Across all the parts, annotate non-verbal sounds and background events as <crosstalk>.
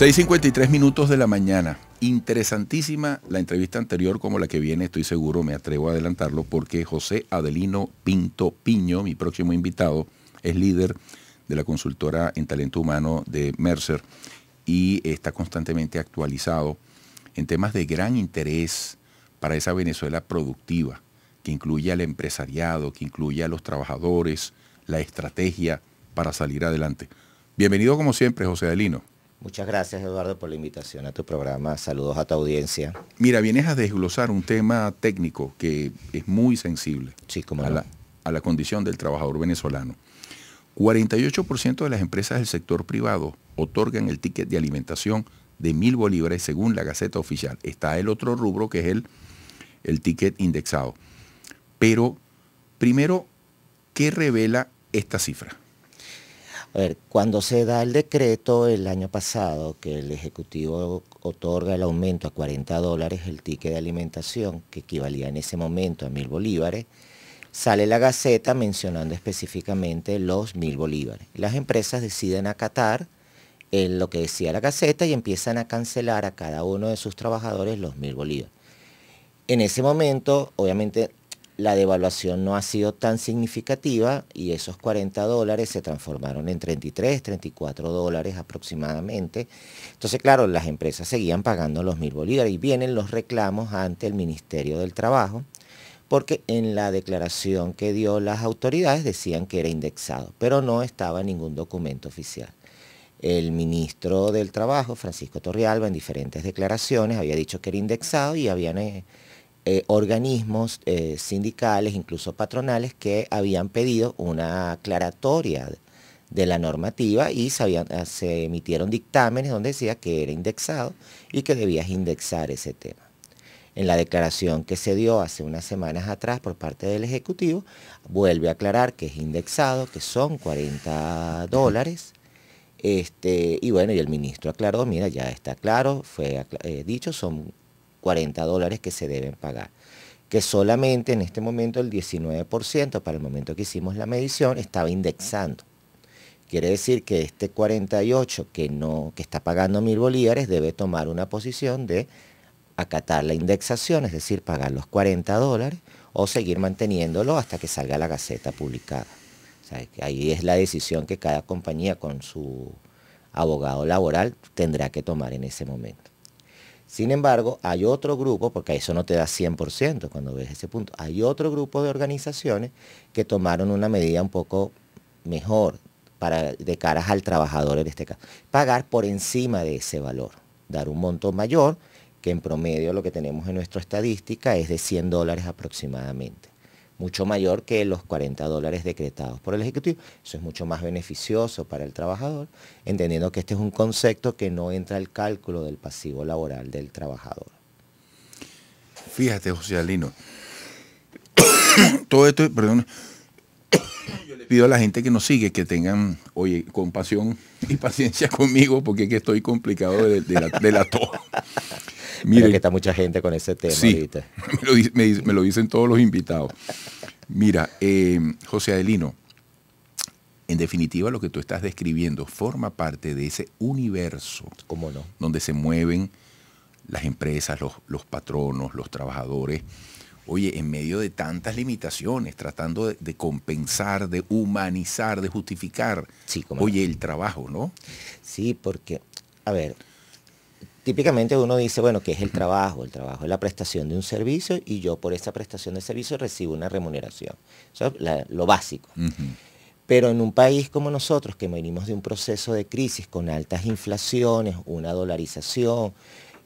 6.53 minutos de la mañana. Interesantísima la entrevista anterior como la que viene, estoy seguro, me atrevo a adelantarlo, porque José Adelino Pinto Piño, mi próximo invitado, es líder de la consultora en talento humano de Mercer y está constantemente actualizado en temas de gran interés para esa Venezuela productiva, que incluye al empresariado, que incluye a los trabajadores, la estrategia para salir adelante. Bienvenido como siempre, José Adelino. Muchas gracias Eduardo por la invitación a tu programa. Saludos a tu audiencia. Mira, vienes a desglosar un tema técnico que es muy sensible a, la, condición del trabajador venezolano. 48% de las empresas del sector privado otorgan el ticket de alimentación de mil bolívares según la Gaceta Oficial. Está el otro rubro que es el, el ticket indexado. Pero, primero, ¿qué revela esta cifra? A ver, cuando se da el decreto el año pasado que el Ejecutivo otorga el aumento a 40 dólares el ticket de alimentación, que equivalía en ese momento a mil bolívares, sale la Gaceta mencionando específicamente los mil bolívares. Las empresas deciden acatar lo que decía la Gaceta y empiezan a cancelar a cada uno de sus trabajadores los mil bolívares. En ese momento, obviamente, la devaluación no ha sido tan significativa y esos 40 dólares se transformaron en 33, 34 dólares aproximadamente. Entonces, claro, las empresas seguían pagando los mil bolívares y vienen los reclamos ante el Ministerio del Trabajo porque en la declaración que dio las autoridades decían que era indexado, pero no estaba en ningún documento oficial. El ministro del Trabajo, Francisco Torrialba, en diferentes declaraciones había dicho que era indexado y habían... Eh, eh, organismos eh, sindicales, incluso patronales, que habían pedido una aclaratoria de la normativa y se, eh, se emitieron dictámenes donde decía que era indexado y que debías indexar ese tema en la declaración que se dio hace unas semanas atrás por parte del Ejecutivo, vuelve a aclarar que es indexado, que son 40 dólares. Este, y bueno, y el ministro aclaró, mira, ya está claro, fue dicho, son 40 dólares que se deben pagar que solamente en este momento el 19% para el momento que hicimos la medición estaba indexando. Quiere decir que este 48 que no que está pagando mil bolívares debe tomar una posición de acatar la indexación, es decir, pagar los 40 dólares o seguir manteniéndolo hasta que salga la gaceta publicada. ahí es la decisión que cada compañía con su abogado laboral tendrá que tomar en ese momento. Sin embargo, hay otro grupo, porque eso no te da 100% cuando ves ese punto, hay otro grupo de organizaciones que tomaron una medida un poco mejor para, de caras al trabajador en este caso. Pagar por encima de ese valor, dar un monto mayor, que en promedio lo que tenemos en nuestra estadística es de 100 dólares aproximadamente mucho mayor que los 40 dólares decretados por el Ejecutivo. Eso es mucho más beneficioso para el trabajador, entendiendo que este es un concepto que no entra al cálculo del pasivo laboral del trabajador. Fíjate, José Alino, <coughs> todo esto, perdón, yo le pido a la gente que nos sigue que tengan, oye, compasión y paciencia conmigo, porque es que estoy complicado de, la, toa. Mira que está mucha gente con ese tema sí, <laughs> Me lo, dicen todos los invitados. Mira, eh, José Adelino, en definitiva lo que tú estás describiendo forma parte de ese universo. ¿Cómo no? Donde se mueven las empresas, los, patronos, los trabajadores oye, en medio de tantas limitaciones, tratando de, compensar, de humanizar, de justificar, oye, el trabajo, ¿no? Sí, porque, a ver, típicamente uno dice, bueno, ¿qué es el trabajo? El trabajo es la prestación de un servicio y yo por esa prestación de servicio recibo una remuneración. Eso es lo básico. Pero en un país como nosotros, que venimos de un proceso de crisis con altas inflaciones, una dolarización,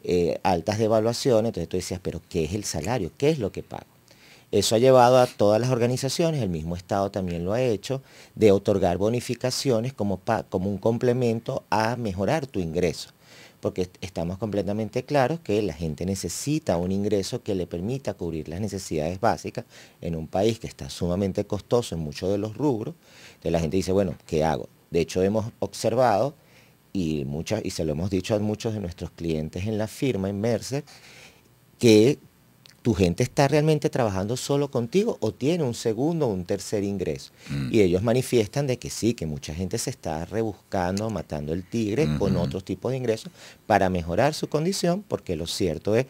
eh, altas devaluaciones, entonces tú decías, pero ¿qué es el salario? ¿Qué es lo que pago? Eso ha llevado a todas las organizaciones, el mismo Estado también lo ha hecho, de otorgar bonificaciones como, como un complemento a mejorar tu ingreso porque estamos completamente claros que la gente necesita un ingreso que le permita cubrir las necesidades básicas en un país que está sumamente costoso en muchos de los rubros. Entonces la gente dice, bueno, ¿qué hago? De hecho, hemos observado y, muchas, y se lo hemos dicho a muchos de nuestros clientes en la firma, en Mercer, que tu gente está realmente trabajando solo contigo o tiene un segundo o un tercer ingreso. Mm. Y ellos manifiestan de que sí, que mucha gente se está rebuscando, matando el tigre con otros tipos de ingresos para mejorar su condición, porque lo cierto es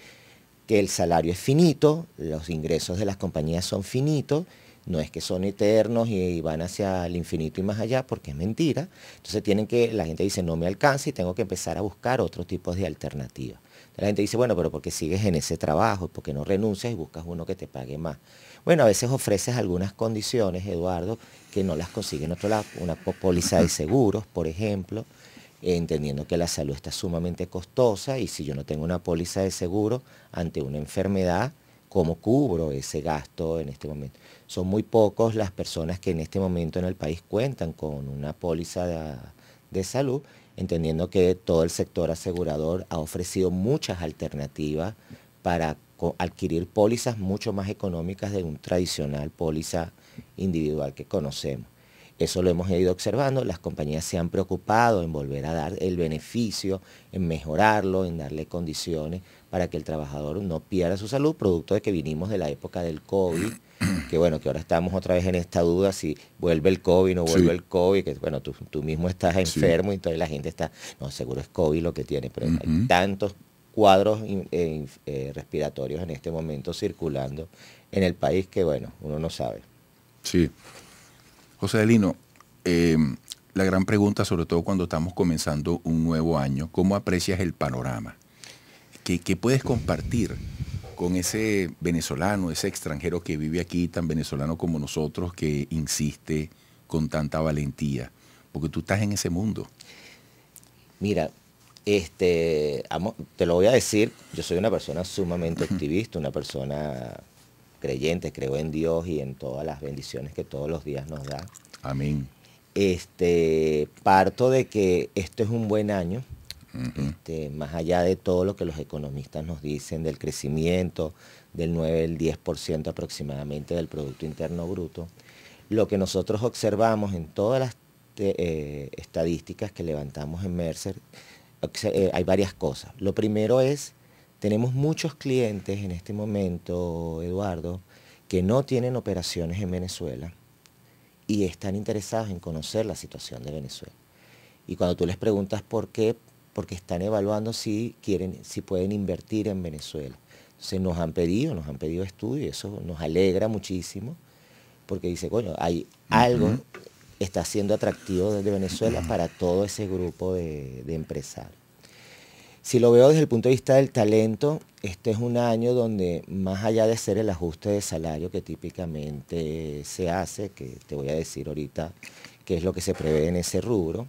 que el salario es finito, los ingresos de las compañías son finitos, no es que son eternos y, van hacia el infinito y más allá, porque es mentira. Entonces tienen que, la gente dice, no me alcanza y tengo que empezar a buscar otros tipos de alternativas. La gente dice, bueno, pero porque sigues en ese trabajo, porque no renuncias y buscas uno que te pague más. Bueno, a veces ofreces algunas condiciones, Eduardo, que no las consiguen en otro lado. Una póliza de seguros, por ejemplo, entendiendo que la salud está sumamente costosa y si yo no tengo una póliza de seguro ante una enfermedad, ¿cómo cubro ese gasto en este momento? Son muy pocos las personas que en este momento en el país cuentan con una póliza de salud entendiendo que todo el sector asegurador ha ofrecido muchas alternativas para adquirir pólizas mucho más económicas de un tradicional póliza individual que conocemos. Eso lo hemos ido observando, las compañías se han preocupado en volver a dar el beneficio, en mejorarlo, en darle condiciones para que el trabajador no pierda su salud, producto de que vinimos de la época del COVID <clears throat> que bueno, que ahora estamos otra vez en esta duda si vuelve el COVID, no vuelve el COVID, que bueno, tú, mismo estás enfermo y entonces la gente está, no, seguro es COVID lo que tiene, pero hay tantos cuadros eh, eh, respiratorios en este momento circulando en el país que bueno, uno no sabe. Sí. José Delino, em, la gran pregunta, sobre todo cuando estamos comenzando un nuevo año, ¿cómo aprecias el panorama? ¿Qué, qué puedes compartir con ese venezolano, ese extranjero que vive aquí, tan venezolano como nosotros, que insiste con tanta valentía? Porque tú estás en ese mundo. Mira, este, te lo voy a decir, yo soy una persona sumamente activista, una persona creyente, creo en Dios y en todas las bendiciones que todos los días nos da. Amén. Este, parto de que esto es un buen año, este, más allá de todo lo que los economistas nos dicen del crecimiento del 9 el 10% aproximadamente del Producto Interno Bruto, lo que nosotros observamos en todas las eh, estadísticas que levantamos en Mercer, eh, hay varias cosas. Lo primero es, tenemos muchos clientes en este momento, Eduardo, que no tienen operaciones en Venezuela y están interesados en conocer la situación de Venezuela. Y cuando tú les preguntas por qué, porque están evaluando si quieren, si pueden invertir en Venezuela. Entonces nos han pedido, nos han pedido estudios, eso nos alegra muchísimo, porque dice, coño, hay algo que está siendo atractivo desde Venezuela para todo ese grupo de, de empresarios. Si lo veo desde el punto de vista del talento, este es un año donde más allá de ser el ajuste de salario que típicamente se hace, que te voy a decir ahorita qué es lo que se prevé en ese rubro,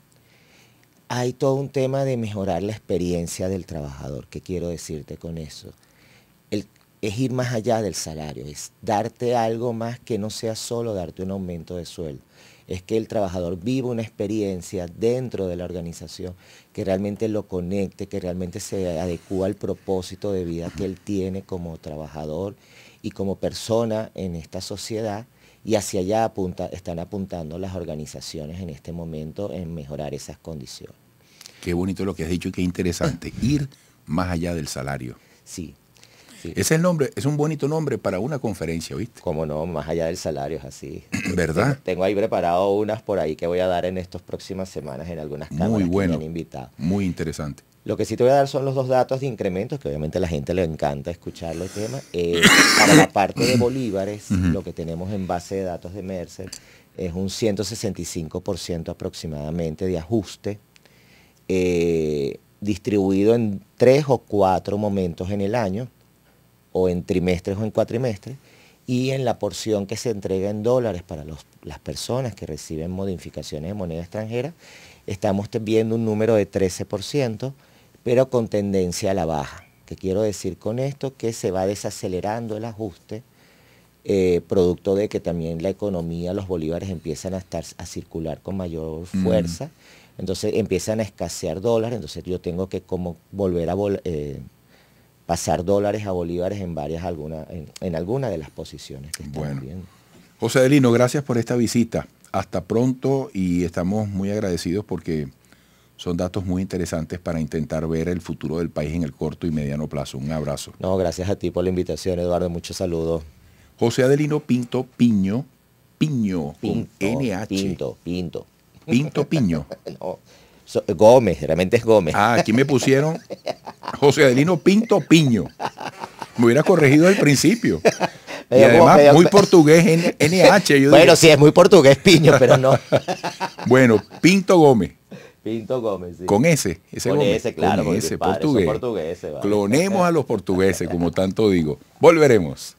hay todo un tema de mejorar la experiencia del trabajador. ¿Qué quiero decirte con eso? es ir más allá del salario, es darte algo más que no sea solo darte un aumento de sueldo. Es que el trabajador viva una experiencia dentro de la organización que realmente lo conecte, que realmente se adecua al propósito de vida que él tiene como trabajador y como persona en esta sociedad y hacia allá están apuntando las organizaciones en este momento en mejorar esas condiciones. Qué bonito lo que has dicho y qué interesante. <laughs> Ir más allá del salario. Sí. Ese es el nombre, es un bonito nombre para una conferencia, ¿viste? Como no, más allá del salario es así. <clears throat> ¿Verdad? Tengo ahí preparado unas por ahí que voy a dar en estas próximas semanas en algunas cámaras muy bueno, que me Muy interesante. Lo que sí te voy a dar son los dos datos de incrementos, que obviamente a la gente le encanta escuchar los temas. Eh, <clears throat> para la parte de bolívares, lo que tenemos en base de datos de Mercer es un 165% aproximadamente de ajuste eh, distribuido en tres o cuatro momentos en el año, o en trimestres o en cuatrimestres, y en la porción que se entrega en dólares para las personas que reciben modificaciones de moneda extranjera, estamos viendo un número de 13%, pero con tendencia a la baja. ¿Qué quiero decir con esto? Que se va desacelerando el ajuste, eh, producto de que también la economía, los bolívares empiezan a, estar, a circular con mayor fuerza. Entonces empiezan a escasear dólares, entonces yo tengo que como volver a eh, pasar dólares a bolívares en varias alguna, en, de las posiciones que están bueno. José Adelino, gracias por esta visita. Hasta pronto y estamos muy agradecidos porque son datos muy interesantes para intentar ver el futuro del país en el corto y mediano plazo. Un abrazo. No, gracias a ti por la invitación, Eduardo. Muchos saludos. José Adelino Pinto Piño, Piño, Pinto, con Pinto, Pinto. Pinto Piño. <laughs> Gómez, realmente es Gómez. Ah, aquí me pusieron José Adelino Pinto Piño. Me hubiera corregido al principio. y además, muy portugués, en NH. Yo bueno, sí, es muy portugués, Piño, <laughs> pero no. bueno, Pinto Gómez. Pinto Gómez, Con ese, ese Gómez. claro. ese, portugués. Clonemos a los portugueses, <laughs> como tanto digo. Volveremos.